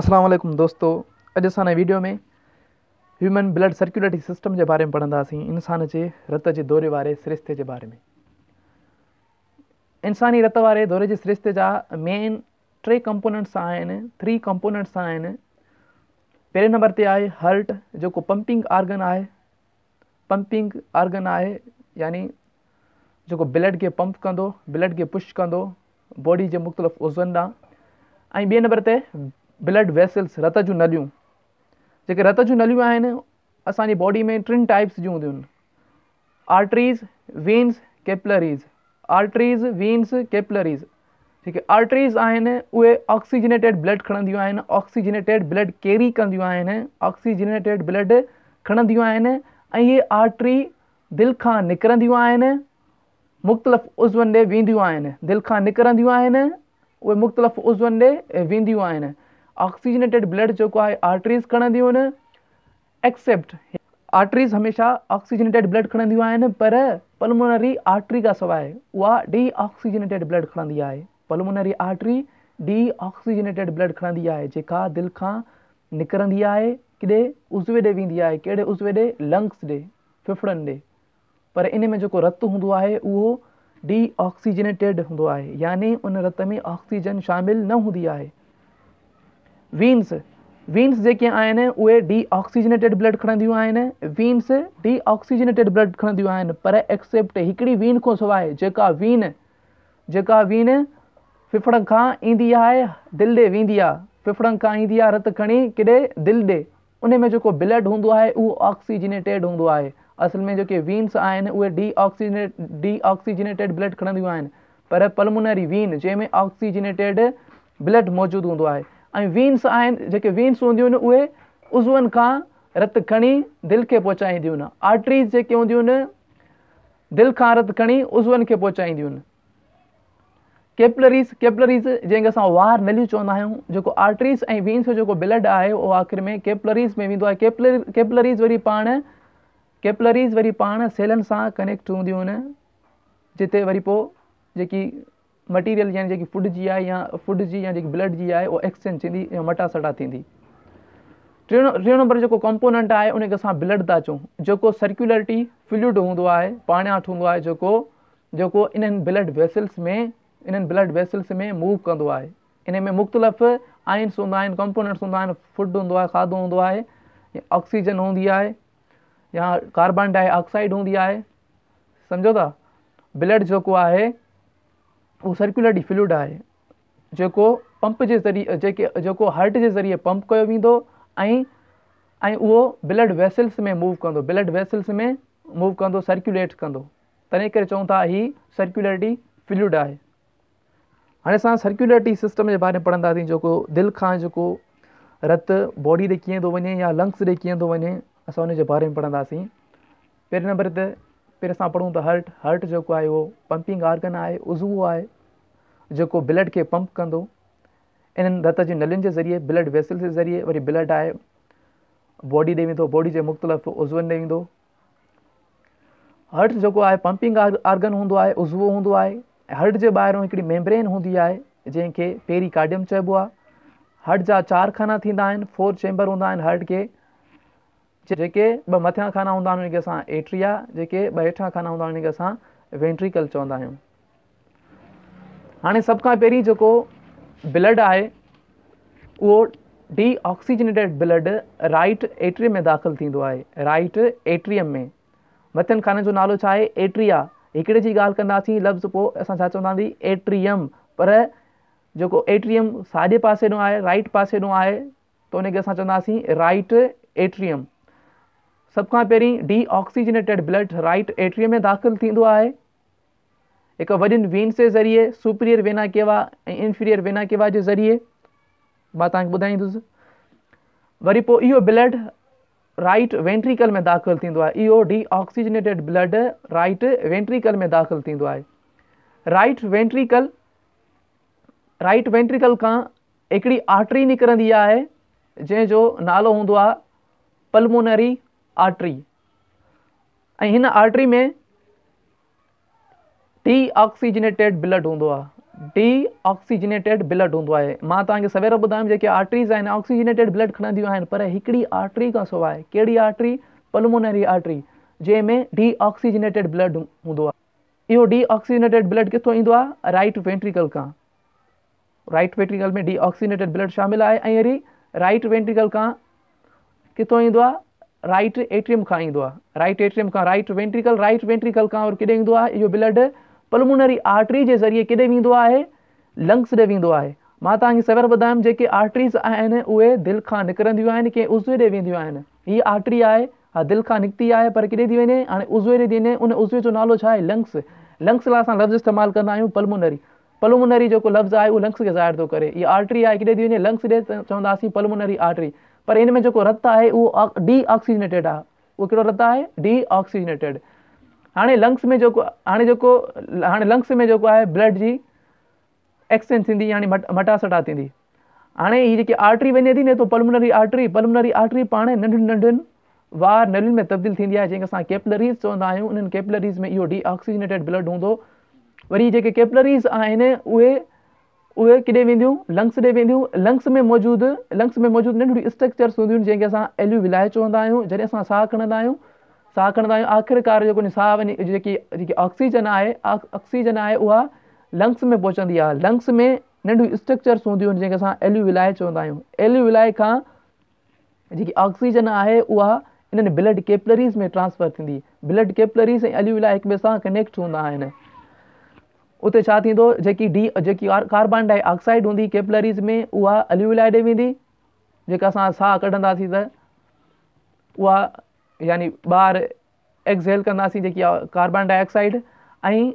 असलामकुम दोस्तों अॼु असां हिन वीडियो में ह्यूमन ब्लड सर्कुलेटरी सिस्टम जे बारे में पढ़ंदासीं इंसान जे रत जे दौरे वारे सिरिश्ते जे बारे में इंसानी रत वारे दौरे जे सिरिश्ते जा मेन टे कंपोनेंट्स आहिनि थ्री कंपोनेंट्स आहिनि पहिरें नंबर ते आहे हर्ट जेको पंपिंग आर्गन आहे पंपिंग आर्गन आहे यानी जेको ब्लड खे पंप कंदो ब्लड खे पुश कंदो बॉडी जे मुख़्तलिफ़ ओज़न तां ऐं ॿिए नंबर ते ब्लड वेसल्स रत जूं नलियूं जेके रत जूं नलियूं आहिनि असांजी बॉडी में टिनि टाइप्स जूं हूंदियूं आहिनि arteries veins capillaries arteries veins capillaries जेके आर्टरीज़ आहिनि उहे ऑक्सीजनेटेड ब्लड खणंदियूं आहिनि ऑक्सीजनेटेड ब्लड कैरी कंदियूं आहिनि ऑक्सीजनेटेड ब्लड खणंदियूं आहिनि ऐं इहे आर्टरी दिलि खां निकिरंदियूं आहिनि मुख़्तलिफ़ उज़वनि ॾे वेंदियूं आहिनि दिलि खां निकिरंदियूं आहिनि उहे मुख़्तलिफ़ उज़वनि ॾे वेंदियूं आहिनि ऑक्सीजनेटेड ब्लड जेको आहे आर्टरीज़ खणंदियूं आहिनि एक्सेप्ट आर्टरीज़ हमेशह ऑक्सीजनेटेड ब्लड खणंदियूं आहिनि पर पलमोनरी आर्टरी खां सवाइ उहा ऑक्सीजनेटेड ब्लड खणंदी आहे pulmonary artery deoxygenated blood खणंदी आहे जेका दिलि खां निकिरंदी आहे केॾे उज़वे ॾे वेंदी आहे कहिड़े उज़वे ॾे लंग्स ॾे फिफड़नि ॾे पर इन में जेको रतु हूंदो आहे उहो डीऑक्सीजनेटेड हूंदो आहे यानी उन रत में ऑक्सीजन शामिलु न हूंदी आहे वीन्स वीन्स जेके आहिनि उहे डी ऑक्सीजनेटेड ब्लड खणंदियूं आहिनि वीन्स डी ऑक्सीजनेटेड ब्लड खणंदियूं आहिनि पर एक्सेप्ट हिकिड़ी वीन खां सवाइ जेका वीन जेका वीन फिफड़नि खां ईंदी आहे दिलि ॾे वेंदी आहे फिफड़नि खां ईंदी आहे रत खणी केॾे दिलि ॾे उन में जेको ब्लड हूंदो आहे उहो ऑक्सीजनेटेड हूंदो आहे असल में जेके वीन्स आहिनि उहे deoxygenate deoxygenated blood खणंदियूं आहिनि पर पलमुनरी वीन जंहिंमें ऑक्सीजनेटेड ब्लड मौजूदु हूंदो आहे ऐं वीन्स आहिनि जेके वीन्स हूंदियूं आहिनि उहे उज़वनि खां रतु खणी दिलि खे पहुचाईंदियूं आहिनि आर्टरीज़ जेके हूंदियूं आहिनि दिलि खां रतु खणी उज़वनि खे पहुचाईंदियूं आहिनि केपलरीज़ केपलरीज़ जंहिंखे असां वार नलियूं चवंदा आहियूं जेको आर्टरीज़ ऐं वीन्स जो जेको ब्लड आहे उहो आख़िर में केपलरीज़ में वेंदो आहे केपलरी केप्लरीज़ वरी पाण केपलरीज़ वरी पाण सेलनि सां कनेक्ट हूंदियूं आहिनि जिते वरी पोइ जेकी मटीरियल यानी जेकी फूड जी आहे या फूड जी या जेकी ब्लड जी आहे उहो एक्सचेंज थींदी या मटा सटा थींदी टियों टियों नंबर जेको कॉम्पोनंट आहे उनखे असां ब्लड था अचूं जेको सर्कुलरी फ्लूड हूंदो आहे पाण वठि हूंदो आहे जेको जेको इन्हनि ब्लड वेसल्स में इन्हनि ब्लड वेसल्स में मूव कंदो आहे इन में मुख़्तलिफ़ आइंस हूंदा आहिनि कॉम्पोनेंट्स हूंदा आहिनि फूड हूंदो आहे खाधो हूंदो आहे ऑक्सीजन हूंदी आहे या कार्बन डाइऑक्साइड हूंदी आहे सम्झो था ब्लड जेको आहे उहो सर्क्युलेटी फिल्युड आहे जेको पंप जे ज़रिए जेके जेको हार्ट जे ज़रिए पंप कयो वेंदो ऐं उहो ब्लड वेसल्स में मूव कंदो ब्लड वेसल्स में मूव कंदो सर्कुलेट कंदो तॾहिं करे चऊं था ही सर्क्युलेटी फिलुड आहे हाणे असां सर्क्युलेटरी सिस्टम जे बारे में पढ़ंदासीं जेको दिलि खां जेको रत बॉडी ॾिए कीअं थो वञे या लंग्स ॾे कीअं थो वञे असां उनजे बारे में पढ़ंदासीं पहिरें नंबर ते फिर असां पढ़ूं त हर्ट हर्ट जेको आहे उहो पंपिंग आर्गन आहे उज़ू आहे जेको ब्लड खे पंप कंदो इन्हनि रत जी नलियुनि जे ज़रिए ब्लड वेसल जे ज़रिए वरी ब्लड आहे बॉडी ॾेई वेंदो बॉडी जे मुख़्तलिफ़ उज़वनि ॾे ईंदो हर्ट जेको आहे पंपिंग आर्ग आर्गन हूंदो आहे उज़वो हूंदो आहे हर्ट जे ॿाहिरों हिकिड़ी मेम्ब्रेन हूंदी आहे जंहिंखे पहिरीं काडियम चइबो आहे हट जा चारि खाना थींदा आहिनि फोर चैंबर हूंदा आहिनि हर्ट खे जेके ॿ मथियां खाना हूंदा आहिनि उनखे असां एट्रिया जेके ॿ हेठां खाना हूंदा आहिनि उनखे असां वेंट्रीकल चवंदा आहियूं हाणे सभ खां पहिरीं जेको ब्लड आहे उहो deoxygenated blood right atrium में दाख़िलु थींदो आहे राइट एट्रियम में मथियनि खाननि जो नालो छा आहे एट्रिया हिकिड़े जी ॻाल्हि कंदासीं लफ़्ज़ पोइ असां छा चवंदासीं एट्रियम पर जेको एट्रियम साॼे पासे ॾो आहे राइट पासे ॾो आहे त उनखे असां चवंदासीं राइट एट्रियम सभ खां पहिरीं डीऑक्सीजनेटेड ब्लड राइट एटरीअ में दाख़िलु थींदो आहे हिकु वॾनि वीन्स जे ज़रिए सुपिरियर वेनाकेवा ऐं इन्फीरियर केवा जे ज़रिए मां तव्हांखे ॿुधाईंदुसि वरी पोइ इहो ब्लड राइट वेंट्रिकल में दाख़िलु थींदो आहे इहो डीऑक्सीजनेटेड ब्लड राइट वेंट्रिकल में दाख़िलु थींदो आहे राइट वेंट्रिकल राइट वेंट्रिकल खां हिकिड़ी आर्टरी निकिरंदी आहे जंहिंजो नालो हूंदो आहे पलमोनरी आर्टरी ऐं हिन आट्री में ऑक्सीजनेटेड ब्लड हूंदो आहे ऑक्सीजनेटेड ब्लड हूंदो आहे मां तव्हांखे सवेल ॿुधायमि जेके आर्टरीस आहिनि ऑक्सीजनेटेड ब्लड खणंदियूं आहिनि पर हिकिड़ी आर्टरी खां सवाइ कहिड़ी आर्टरी पलमोनरी आर्टरी जंहिं डी ऑक्सीजनेटेड ब्लड हूंदो आहे इहो ऑक्सीजनेटेड ब्लड किथो ईंदो आहे राइट वेंट्रिकल खां राइट वेंट्रिकल में डी ऑक्सीजनेटेड ब्लड शामिलु आहे ऐं वरी राइट वेंट्रिकल खां किथो ईंदो आहे राइट एट्रियम खां ईंदो आहे राइट एट्रियम खां राइट वेंट्रिकल राइट वेंट्रिकल खां और केॾे ईंदो आहे इहो ब्लड पलमुनरी आर्टरी जे ज़रिए केॾे वेंदो आहे लंग्स ॾे वेंदो आहे मां तव्हांखे सवर ॿुधायमि जेके आर्ट्रीस आहिनि उहे दिलि खां निकिरंदियूं आहिनि कंहिं उज़वे ॾे वेंदियूं आहिनि हीअ आर्टरी आहे हा दिलि खां निकिती आहे पर केॾे थी वञे हाणे उज़वे ॾे थी वञे उन उज़वे जो नालो छा आहे लंग्स लंग्स लाइ असां लफ़्ज़ इस्तेमालु कंदा आहियूं पलमूनरी पलमुनरी जेको लफ़्ज़ु आहे उहो लंग्स खे ज़ाहिर थो करे हीअ आर्टरी आहे केॾे थी वञे लंग्स ॾे चवंदासीं पलमुनरी आर्टरी पर इन में जेको रतु आहे उहो ऑ डीऑक्सीजनेटेड आहे उहो कहिड़ो रतु आहे डीऑक्सीजनेटेड हाणे लंग्स में जेको हाणे जेको हाणे लंग्स में जेको आहे ब्लड जी एक्सचेंज थींदी यानी मट मटासटा थींदी हाणे हीअ जेकी आर्टरी वञे थी न त पलमुनरी आर्टरी पलमुनरी आर्टरी पाण नंढियुनि नंढियुनि वार नलियुनि में तब्दील थींदी आहे जंहिंखे असां कैपलरीज़ चवंदा आहियूं उन्हनि केपलरीज़ में इहो डीऑक्सीजनेटेड ब्लड हूंदो वरी जेके कैपलरीज़ आहिनि उहे उहे किॾे वेंदियूं लंग्स ॾे वेंदियूं लंग्स में मौजूदु लंग्स में मौजूदु नंढियूं स्ट्रक्चर्स हूंदियूं आहिनि जंहिंखे असां एल्यू विलाए चवंदा आहियूं जॾहिं असां साहु खणंदा आहियूं साहु खणंदा आहियूं आख़िरकार जेको साहु वञी जेकी जेकी ऑक्सीजन आहे ऑक्सीजन आहे उहा लंग्स में पहुचंदी आहे लंग्स में नंढियूं स्ट्रक्चर्स हूंदियूं आहिनि जंहिंखे असां एल्यू विलाए चवंदा आहियूं एल विलाए खां जेकी ऑक्सीजन आहे उहा इन्हनि ब्लड केपलरीज़ में ट्रांसफर थींदी ब्लड केपलरीज़ ऐं एल्यू विलाए हिक ॿिए सां कनेक्ट हूंदा आहिनि उते छा थींदो जेकी डी जेकी कार्बन डाइऑक्साइड हूंदी केप्लरीस में उहा एलिविलाए ॾेई वेंदी जेका असां साहु कढंदासीं त उहा यानी ॿार एक्ज़ेल कंदासीं जेकी कार्बन डाइऑक्साइड ऐं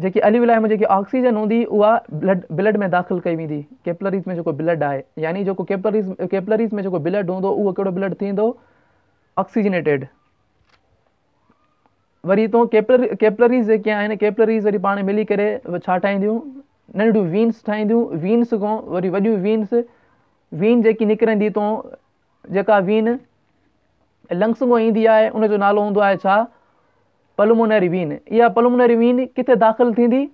जेकी एलिविलाए में जेकी ऑक्सीजन हूंदी उहा ब्लड ब्लड में दाख़िल कई वेंदी केप्लरीस में जेको ब्लड आहे यानी जेको केप्लरीज़ में में जेको ब्लड हूंदो उहो कहिड़ो ब्लड थींदो ऑक्सीजनेटेड वरी तो केपलरी केपलरीज़ जेके आहिनि केपलरीज़ वरी पाण मिली करे छा ठाहींदियूं नंढियूं वीन्स ठाहींदियूं वीन्स खां वरी वॾियूं वीन्स वीन जेकी निकिरंदी तो जेका वीन लंग्स मां ईंदी आहे उनजो नालो हूंदो आहे छा पलमोनरी वीन इहा पलमोनरी वीन किथे दाख़िलु थींदी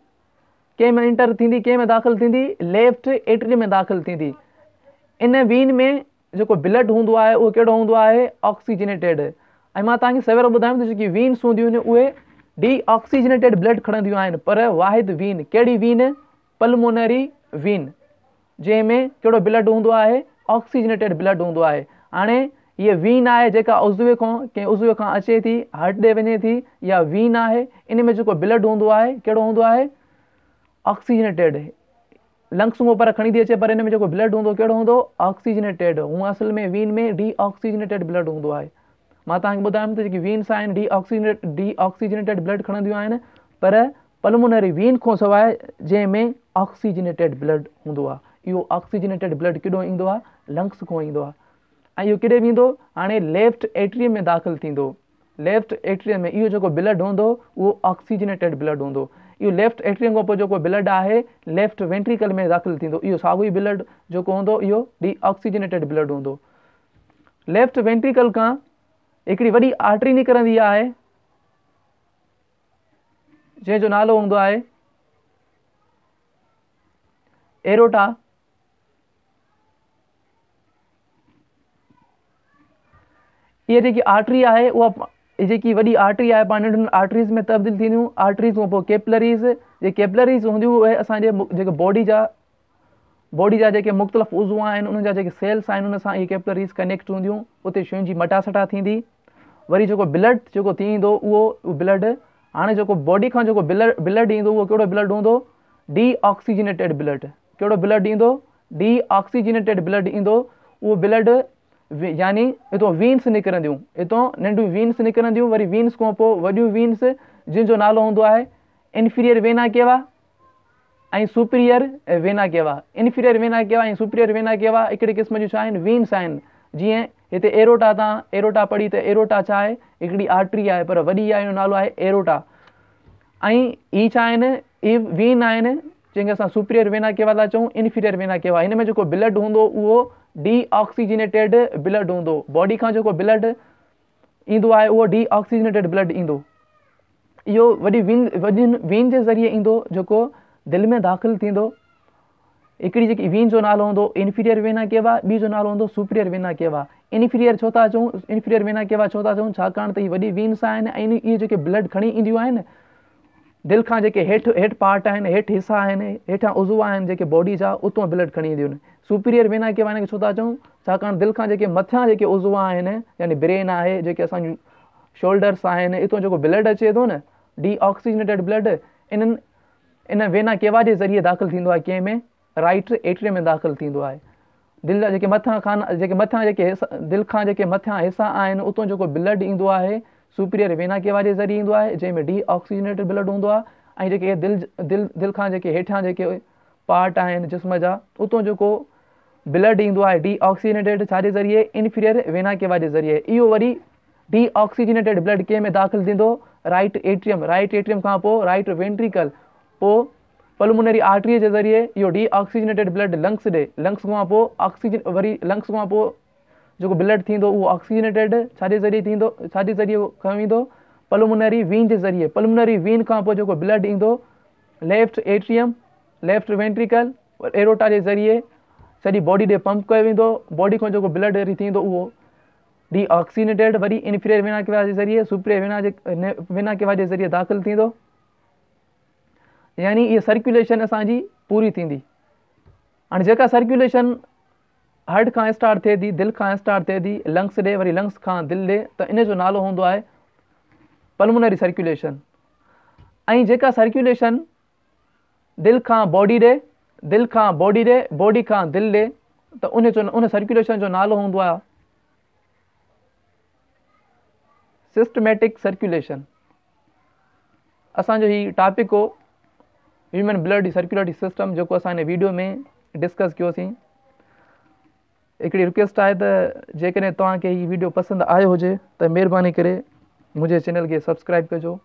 कंहिं में इंटर थींदी कंहिं में दाख़िल थींदी लेफ्ट एटरी में दाख़िलु थींदी इन वीन में जेको ब्लड हूंदो आहे उहो कहिड़ो हूंदो आहे ऑक्सीजनेटेड ऐं मां तव्हांखे सवेर ॿुधायमि त जेकी वीन्स हूंदियूं आहिनि उहे डीऑक्सीजनेटेड ब्लड खणंदियूं आहिनि पर वाहिद वीन कहिड़ी वीन पलमोनरी वीन जंहिंमें कहिड़ो ब्लड हूंदो आहे ऑक्सीजनेटेड ब्लड हूंदो आहे हाणे हीअ वीन आहे जेका उज़वे खां कंहिं उज़वे खां अचे थी हट ॾे वञे थी या वीन आहे इन में जेको ब्लड हूंदो आहे कहिड़ो हूंदो आहे ऑक्सीजनेटेड लंग्स हूंदो पर खणी थी अचे पर हिन में जेको ब्लड हूंदो कहिड़ो हूंदो ऑक्सीजनेटेड हूअं असल में वीन में डीऑक्सीजनेटेड ब्लड हूंदो आहे मां तव्हांखे ॿुधायमि त जेकी वीन्स आहिनि डीऑक्सीजे डीक्सीजनेटेड ब्लड खणंदियूं आहिनि पर पलमोनरी वीन खां सवाइ जंहिंमें ऑक्सीजनेटेड ब्लड हूंदो आहे इहो ऑक्सीजनेटेड ब्लड केॾो ईंदो आहे लंग्स खां ईंदो आहे ऐं इहो केॾे वेंदो हाणे लेफ्ट एट्रीअ में दाख़िलु थींदो लेफ्ट एट्रीअ में इहो जेको ब्लड हूंदो उहो ऑक्सीजनेटेड ब्लड हूंदो इहो लेफ्ट एट्रीअ खां पोइ जेको ब्लड आहे लेफ्ट वेंट्रीकल में दाख़िलु थींदो इहो साॻियो ई ब्लड जेको हूंदो इहो डीऑक्सीजनेटेड ब्लड हूंदो लेफ्ट वेंट्रीकल खां हिकिड़ी वॾी आर्टरी निकिरंदी आहे जंहिंजो नालो हूंदो आहे एरोटा इहा जेकी आर्टरी आहे उहा जेकी वॾी आर्टरी आहे पाण आर्टरीज़ में तब्दील थींदियूं आर्टरीज़ ऐं पोइ केपलरीज़ जे केपलरीज़ हूंदियूं उहे असांजे जेके बॉडी जा बॉडी जा जेके मुख़्तलिफ़ उज़ू आहिनि उन्हनि जा जेके सेल्स आहिनि उन सां इहे कैप्लरीस कनेक्ट हूंदियूं उते शयुनि जी मटासटा थींदी वरी जेको ब्लड जेको थी ईंदो उहो ब्लड हाणे जेको बॉडी खां जेको ब्लड ब्लड ईंदो उहो कहिड़ो ब्लड हूंदो डी ऑक्सीजनेटेड ब्लड कहिड़ो ब्लड ईंदो डी ऑक्सीजनेटेड ब्लड ईंदो उहो ब्लड यानी हितां वीन्स निकिरंदियूं हितां नंढियूं वीन्स निकिरंदियूं वरी वीन्स खां पोइ वॾियूं वीन्स जंहिंजो नालो हूंदो आहे इनफीरियर वेना कहिड़ा ऐं वेना वेनाकेवा इनफीरियर वेनाकेवा ऐं सुप्रियर वेनाकेवा हिकिड़े क़िस्म जी छा आहिनि वीन्स आहिनि जीअं हिते एरोटा तव्हां एरोटा पढ़ी त एरोटा छा आहे हिकिड़ी आर्ट्री आहे पर वॾी आहे नालो आहे एरोटा ऐं छा आहिनि वीन आहिनि जंहिंखे असां सुप्रियर वेनाकेवा था चऊं इन्फीरियर वेनाकेवा हिन में जेको ब्लड हूंदो उहो ऑक्सीजनेटेड ब्लड हूंदो बॉडी खां जेको ब्लड ईंदो आहे उहो ऑक्सीजनेटेड ब्लड ईंदो इहो वॾी वीन वॾियुनि वीन जे ज़रिए ईंदो जेको दिलि में दाख़िलु थींदो हिकिड़ी जेकी वीन जो नालो हूंदो इनफीरियर वेनाकेवा ॿी जो नालो हूंदो सुपिरियर वेनाकेवा इन्फीरियर छो था चऊं इनफीरियर वेनाकेवा छो था चऊं छाकाणि त हीअ वॾी वीन्स आहिनि ऐं इहे जेके ब्लड खणी ईंदियूं आहिनि दिलि खां जेके हेठि हेठि पार्ट आहिनि हेठि हिसा आहिनि हेठां उज़वा आहिनि जेके बॉडी जा उतां ब्लड खणी ईंदियूं आहिनि सुपीरियर वेनाकेवा छो था चऊं छाकाणि दिलि खां जेके मथां जेके उज़ू आहिनि यानी ब्रेन आहे जेके असांजो शोल्डर्स आहिनि हितां जेको ब्लड अचे थो न ऑक्सीजनेटेड ब्लड इन्हनि इन वेना केवा जे ज़रिए दाख़िलु थींदो आहे कंहिंमें राइट एटरे में दाख़िलु थींदो आहे दिलि जा जेके मथां खां जेके मथां जेके हिसा दिलि खां जेके मथां हिसा आहिनि उतां जेको ब्लड ईंदो आहे सुप्रियर केवा जे ज़रिए ईंदो आहे जंहिंमें डी डीऑक्सीजनेटेड ब्लड हूंदो आहे ऐं जेके दिलि दिलि दिलि खां जेके हेठां जेके पार्ट आहिनि जिस्म जा उतां जेको ब्लड ईंदो आहे डी डीऑक्सीजनेटेड छाजे ज़रिए इनफीरियर वेना केवा जे ज़रिए इहो वरी डी ऑक्सीजनेटेड ब्लड कंहिंमें में दाख़िलु थींदो राइट एट्रियम राइट एट्रियम खां पोइ राइट वेंट्रिकल वो आर्टरी के जरिए यो डी ऑक्सीजनेटेड ब्लड लंग्स डे लंग्स को पोइ ऑक्सीजन वरी लंग्स खां जो ब्लड थींदो ऑक्सीजनेटेड छाजे ज़रिए थींदो छाजे ज़रिए खयो ईंदो पल्मोनरी वीन के ज़रिए पल्मोनरी वीन खां ब्लड ईंदो left atrium left ventricle aorta के ज़रिए सारी बॉडी डे पंप कयो बॉडी को जेको ब्लड वरी थींदो उहो डी ऑक्सीजनेटेड वरी इन्फ्रियर वेना के ज़रिए सुप्रियर वेना जे वेना के ज़रिए दाख़िल यानी इहा सर्क्युलेशन असांजी पूरी थींदी हाणे जेका सर्क्युलेशन हार्ट खां स्टार्ट थिए थी दिलि खां स्टार्ट थिए थी लंग्स ॾे वरी लंग्स खां दिलि ॾे त इन जो नालो हूंदो आहे पलमुनरी सर्कुलेशन ऐं जेका सर्क्युलेशन दिलि खां बॉडी ॾिए दिलि खां बॉडी ॾिए बॉडी खां दिलि ॾिए त उन जो उन सर्क्युलेशन जो नालो हूंदो आहे सिस्टमैटिक सर्क्युलेशन असांजो हीउ टॉपिक हो ह्यूमन ब्लड सर्कुलेटरी सिस्टम जो अस हिन वीडियो में डिस्कस किया हिकिड़ी रिक्वेस्ट है जैसे जेकॾहिं तव्हांखे हीअ वीडियो पसंदि आयो हुजे त महिरबानी करे मुंहिंजे चैनल के सब्सक्राइब कजो